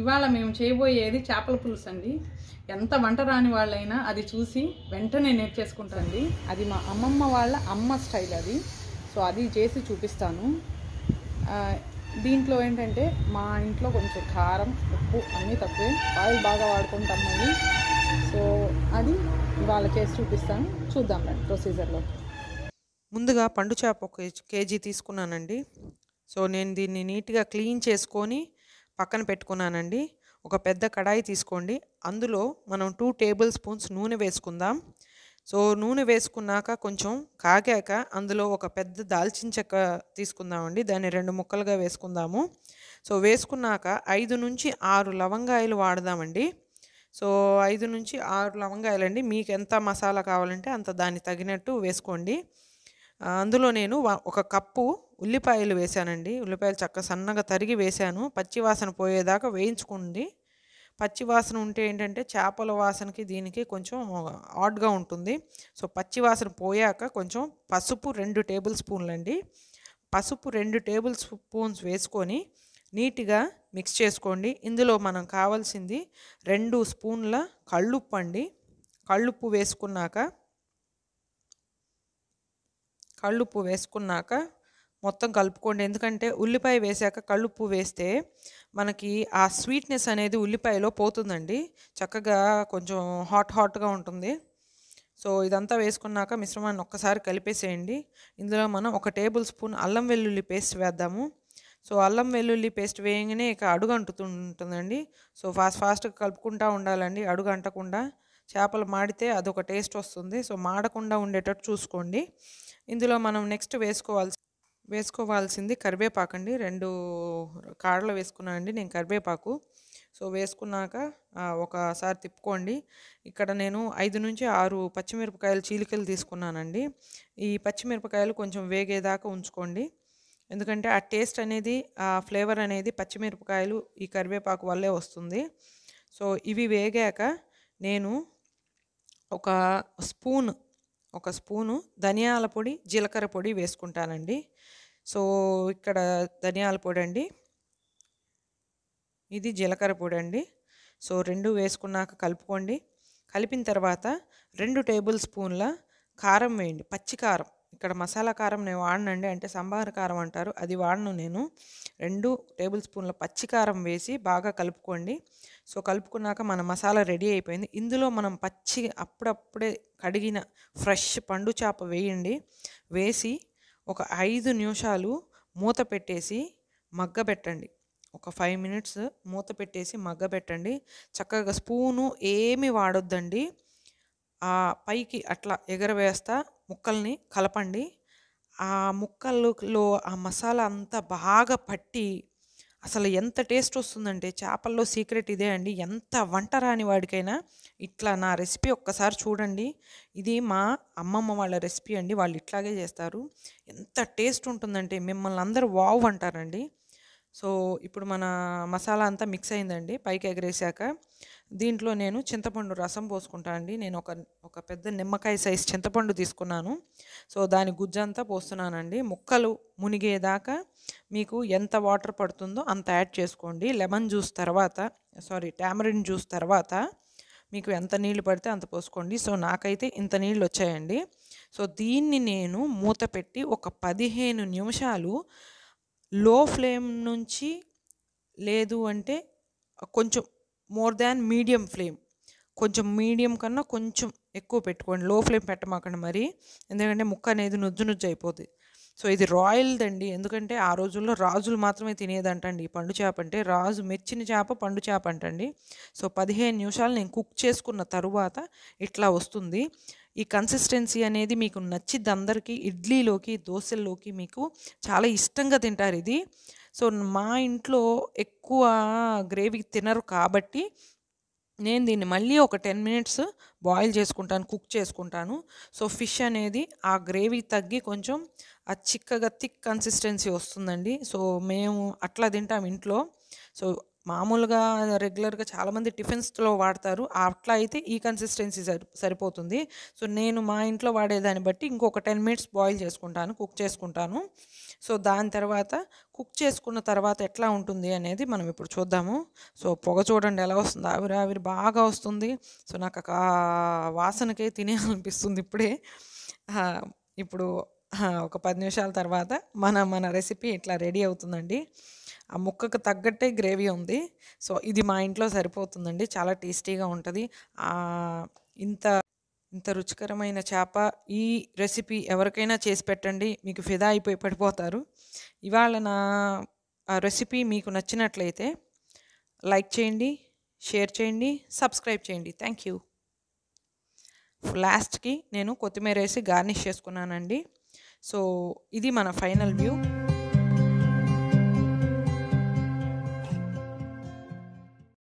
ఇవాళ మేము చేయబోయేది చేపల పులుసు అండి ఎంత వంట రాని వాళ్ళైనా అది చూసి వెంటనే నేర్చేసుకుంటారండి అది మా అమ్మమ్మ వాళ్ళ అమ్మ స్టైల్ అది సో అది చేసి చూపిస్తాను దీంట్లో ఏంటంటే మా ఇంట్లో కొంచెం కారం ఉప్పు అన్నీ తక్కువే ఆయిల్ బాగా వాడుకుంటాం మళ్ళీ సో అది ఇవాళ చేసి చూపిస్తాను చూద్దాం రండి ప్రొసీజర్లో ముందుగా పండు చేప ఒక కేజీ తీసుకున్నానండి సో నేను దీన్ని నీట్గా క్లీన్ చేసుకొని పక్కన పెట్టుకున్నానండి ఒక పెద్ద కడాయి తీసుకోండి అందులో మనం టూ టేబుల్ స్పూన్స్ నూనె వేసుకుందాం సో నూనె వేసుకున్నాక కొంచెం కాగాక అందులో ఒక పెద్ద దాల్చిన చెక్క తీసుకుందామండి దాన్ని రెండు ముక్కలుగా వేసుకుందాము సో వేసుకున్నాక ఐదు నుంచి ఆరు లవంగాయలు వాడదామండి సో ఐదు నుంచి ఆరు లవంగాయలు అండి మీకు ఎంత మసాలా కావాలంటే అంత దాన్ని తగినట్టు వేసుకోండి అందులో నేను ఒక కప్పు ఉల్లిపాయలు వేశానండి ఉల్లిపాయలు చక్క సన్నగా తరిగి వేశాను పచ్చివాసన పోయేదాకా వేయించుకుంది పచ్చివాసన ఉంటే ఏంటంటే చేపల వాసనకి దీనికి కొంచెం ఆడ్గా ఉంటుంది సో పచ్చివాసన పోయాక కొంచెం పసుపు రెండు టేబుల్ స్పూన్లు అండి పసుపు రెండు టేబుల్ స్పూన్స్ వేసుకొని నీట్గా మిక్స్ చేసుకోండి ఇందులో మనం కావాల్సింది రెండు స్పూన్ల కళ్ళుప్పు అండి కళ్ళుప్పు వేసుకున్నాక కళ్ళుప్పు వేసుకున్నాక మొత్తం కలుపుకోండి ఎందుకంటే ఉల్లిపాయ వేసాక కళ్ళుప్పు వేస్తే మనకి ఆ స్వీట్నెస్ అనేది ఉల్లిపాయలో పోతుందండి చక్కగా కొంచెం హాట్ హాట్గా ఉంటుంది సో ఇదంతా వేసుకున్నాక మిశ్రమాన్ని ఒక్కసారి కలిపేసేయండి ఇందులో మనం ఒక టేబుల్ స్పూన్ అల్లం వెల్లుల్లి పేస్ట్ వేద్దాము సో అల్లం వెల్లుల్లి పేస్ట్ వేయగానే ఇక అడుగు అంటుతుంటుందండి సో ఫాస్ట్ ఫాస్ట్గా కలుపుకుంటూ ఉండాలండి అడుగు అంటకుండా చేపలు మాడితే అదొక టేస్ట్ వస్తుంది సో మాడకుండా ఉండేటట్టు చూసుకోండి ఇందులో మనం నెక్స్ట్ వేసుకోవాల్సి వేసుకోవాల్సింది కరివేపాకు అండి రెండు కాడలు వేసుకున్నానండి నేను కరివేపాకు సో వేసుకున్నాక ఒకసారి తిప్పుకోండి ఇక్కడ నేను ఐదు నుంచి ఆరు పచ్చిమిరపకాయలు చీలికలు తీసుకున్నానండి ఈ పచ్చిమిరపకాయలు కొంచెం వేగేదాకా ఉంచుకోండి ఎందుకంటే ఆ టేస్ట్ అనేది ఆ ఫ్లేవర్ అనేది పచ్చిమిరపకాయలు ఈ కరివేపాకు వల్లే వస్తుంది సో ఇవి వేగాక నేను ఒక స్పూన్ ఒక స్పూను ధనియాల పొడి జీలకర్ర పొడి వేసుకుంటానండి సో ఇక్కడ ధనియాల పొడి అండి ఇది జీలకర్ర పొడి అండి సో రెండు వేసుకున్నాక కలుపుకోండి కలిపిన తర్వాత రెండు టేబుల్ స్పూన్ల కారం వేయండి పచ్చి కారం ఇక్కడ మసాలా కారం నేను వాడనండి అంటే సంబార కారం అంటారు అది వాడను నేను రెండు టేబుల్ స్పూన్ల పచ్చి కారం వేసి బాగా కలుపుకోండి సో కలుపుకున్నాక మన మసాలా రెడీ అయిపోయింది ఇందులో మనం పచ్చి అప్పుడప్పుడే కడిగిన ఫ్రెష్ పండు చేప వేయండి వేసి ఒక ఐదు నిమిషాలు మూత పెట్టేసి మగ్గ పెట్టండి ఒక ఫైవ్ మినిట్స్ మూత పెట్టేసి మగ్గ పెట్టండి చక్కగా స్పూను ఏమి వాడొద్దండి ఆ పైకి అట్లా ఎగరవేస్తా ముక్కల్ని కలపండి ఆ ముక్కల్లో ఆ మసాలా అంతా బాగా పట్టి అసలు ఎంత టేస్ట్ వస్తుందంటే చేపల్లో సీక్రెట్ ఇదే అండి ఎంత వంట రాని వాడికైనా ఇట్లా నా రెసిపీ ఒక్కసారి చూడండి ఇది మా అమ్మమ్మ వాళ్ళ రెసిపీ అండి వాళ్ళు ఇట్లాగే చేస్తారు ఎంత టేస్ట్ ఉంటుందంటే మిమ్మల్ని అందరూ వావ్ అంటారండి సో ఇప్పుడు మన మసాలా అంతా మిక్స్ అయిందండి పైకి ఎగరేసాక దీంట్లో నేను చింతపండు రసం పోసుకుంటా అండి నేను ఒక ఒక పెద్ద నిమ్మకాయ సైజ్ చింతపండు తీసుకున్నాను సో దాని గుజ్జంతా పోస్తున్నానండి ముక్కలు మునిగేదాకా మీకు ఎంత వాటర్ పడుతుందో అంత యాడ్ చేసుకోండి లెమన్ జ్యూస్ తర్వాత సారీ టామరిన్ జ్యూస్ తర్వాత మీకు ఎంత నీళ్ళు పడితే అంత పోసుకోండి సో నాకైతే ఇంత నీళ్ళు వచ్చాయండి సో దీన్ని నేను మూత పెట్టి ఒక పదిహేను నిమిషాలు లో ఫ్లేమ్ నుంచి లేదు అంటే కొంచెం మోర్ దాన్ మీడియం ఫ్లేమ్ కొంచెం మీడియం కన్నా కొంచెం ఎక్కువ పెట్టుకోండి లో ఫ్లేమ్ పెట్టమాకండి మరి ఎందుకంటే ముక్క అనేది నుజ్జు నుజ్జు అయిపోతుంది సో ఇది రాయల్ది అండి ఎందుకంటే ఆ రోజుల్లో రాజులు మాత్రమే తినేదంటండి ఈ పండు చేప అంటే రాజు మెచ్చిన చేప పండు చేప అంటండి సో పదిహేను నిమిషాలు నేను కుక్ చేసుకున్న తరువాత ఇట్లా వస్తుంది ఈ కన్సిస్టెన్సీ అనేది మీకు నచ్చిద్ది అందరికీ ఇడ్లీలోకి దోశల్లోకి మీకు చాలా ఇష్టంగా తింటారు ఇది సో మా ఇంట్లో ఎక్కువ గ్రేవీ తినరు కాబట్టి నేను దీన్ని మళ్ళీ ఒక టెన్ మినిట్స్ బాయిల్ చేసుకుంటాను కుక్ చేసుకుంటాను సో ఫిష్ అనేది ఆ గ్రేవీ తగ్గి కొంచెం ఆ చిక్కగా థిక్ కన్సిస్టెన్సీ వస్తుందండి సో మేము అట్లా తింటాం ఇంట్లో సో మామూలుగా రెగ్యులర్గా చాలామంది టిఫిన్స్లో వాడతారు అట్లా అయితే ఈ కన్సిస్టెన్సీ సరి సరిపోతుంది సో నేను మా ఇంట్లో వాడేదాన్ని బట్టి ఇంకొక టెన్ మినిట్స్ బాయిల్ చేసుకుంటాను కుక్ చేసుకుంటాను సో దాని తర్వాత కుక్ చేసుకున్న తర్వాత ఎట్లా ఉంటుంది అనేది మనం ఇప్పుడు చూద్దాము సో పొగ చూడండి ఎలా వస్తుంది ఆవిరి ఆవిరి బాగా వస్తుంది సో నాకు ఒక వాసనకే తినేయాలనిపిస్తుంది ఇప్పుడే ఇప్పుడు ఒక పది నిమిషాల తర్వాత మన మన రెసిపీ ఇట్లా రెడీ అవుతుందండి ఆ ముక్కకు తగ్గట్టే గ్రేవీ ఉంది సో ఇది మా ఇంట్లో సరిపోతుందండి చాలా టేస్టీగా ఉంటుంది ఇంత ఇంత రుచికరమైన చేప ఈ రెసిపీ ఎవరికైనా చేసి పెట్టండి మీకు ఫిదా అయిపోయి పడిపోతారు ఇవాళ నా ఆ రెసిపీ మీకు నచ్చినట్లయితే లైక్ చేయండి షేర్ చేయండి సబ్స్క్రైబ్ చేయండి థ్యాంక్ యూ లాస్ట్కి నేను కొత్తిమీర వేసి గార్నిష్ చేసుకున్నానండి సో ఇది మన ఫైనల్ వ్యూ